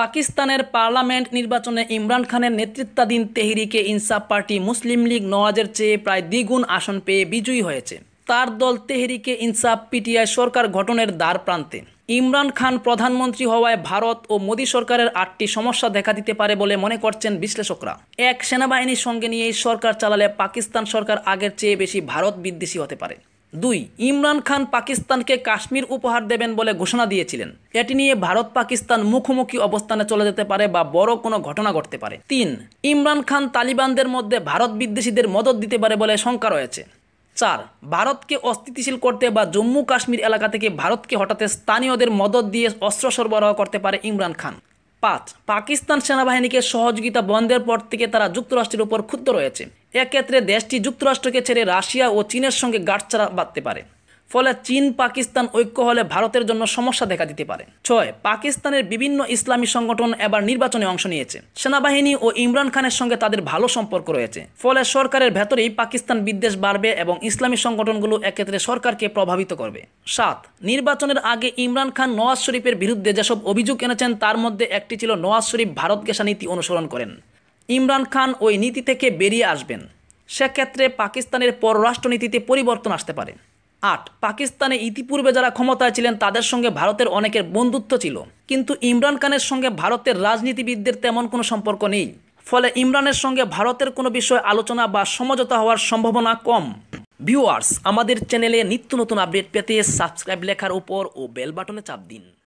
পাকিস্তানের পার্লামেন্ট নির্বাচনে ইমরান খানের নেতৃত্বাধীন তেহরিকে ইনসাফ পার্টি মুসলিম লীগ নওয়াজের চেয়ে প্রায় দ্বিগুণ আসন পেয়ে বিজয়ী হয়েছে তার দল তেহরিকে ইনসাফ পিটিআই সরকার গঠনের দ্বার প্রান্তে ইমরান খান প্রধানমন্ত্রী হওয়ায় ভারত ও মোদী সরকারের আটটি সমস্যা দেখা দিতে পারে বলে মনে করছেন বিশ্লেষকরা এক সেনাবাহিনীর সঙ্গে নিয়ে সরকার চালালে পাকিস্তান সরকার আগের চেয়ে বেশি ভারত বিদ্বেষী হতে পারে দুই ইমরান খান পাকিস্তানকে কাশ্মীর উপহার দেবেন বলে ঘোষণা দিয়েছিলেন এটি নিয়ে ভারত পাকিস্তান মুখোমুখি অবস্থানে চলে যেতে পারে বা বড় কোনো ঘটনা ঘটতে পারে তিন ইমরান খান তালিবানদের মধ্যে ভারত বিদ্বেষীদের মদত দিতে পারে বলে শঙ্কা রয়েছে চার ভারতকে অস্থিতিশীল করতে বা জম্মু কাশ্মীর এলাকা থেকে ভারতকে হঠাতে স্থানীয়দের মদত দিয়ে অস্ত্র সরবরাহ করতে পারে ইমরান খান পাঁচ পাকিস্তান সেনাবাহিনীকে সহযোগিতা বন্ধের পর থেকে তারা যুক্তরাষ্ট্রের উপর ক্ষুব্ধ রয়েছে এক্ষেত্রে দেশটি যুক্তরাষ্ট্রকে ছেড়ে রাশিয়া ও চীনের সঙ্গে গাঁটছাড়া বাঁধতে পারে ফলে চীন পাকিস্তান ঐক্য হলে ভারতের জন্য সমস্যা দেখা দিতে পারে ছয় পাকিস্তানের বিভিন্ন ইসলামী সংগঠন এবার নির্বাচনে অংশ নিয়েছে সেনাবাহিনী ও ইমরান খানের সঙ্গে তাদের ভালো সম্পর্ক রয়েছে ফলে সরকারের ভেতরেই পাকিস্তান বিদ্বেষ বাড়বে এবং ইসলামী সংগঠনগুলো এক্ষেত্রে সরকারকে প্রভাবিত করবে সাত নির্বাচনের আগে ইমরান খান নওয়াজ শরীফের বিরুদ্ধে যেসব অভিযোগ এনেছেন তার মধ্যে একটি ছিল নওয়াজ শরীফ ভারত ঘেষা নীতি অনুসরণ করেন ইমরান খান ওই নীতি থেকে বেরিয়ে আসবেন সেক্ষেত্রে পাকিস্তানের পররাষ্ট্রনীতিতে পরিবর্তন আসতে পারে আট পাকিস্তানে ইতিপূর্বে যারা ক্ষমতায় ছিলেন তাদের সঙ্গে ভারতের অনেকের বন্ধুত্ব ছিল কিন্তু ইমরান খানের সঙ্গে ভারতের রাজনীতিবিদদের তেমন কোনো সম্পর্ক নেই ফলে ইমরানের সঙ্গে ভারতের কোনো বিষয়ে আলোচনা বা সমঝোতা হওয়ার সম্ভাবনা কম ভিউয়ার্স আমাদের চ্যানেলে নিত্য নতুন আপডেট পেতে সাবস্ক্রাইব লেখার উপর ও বেল বাটনে চাপ দিন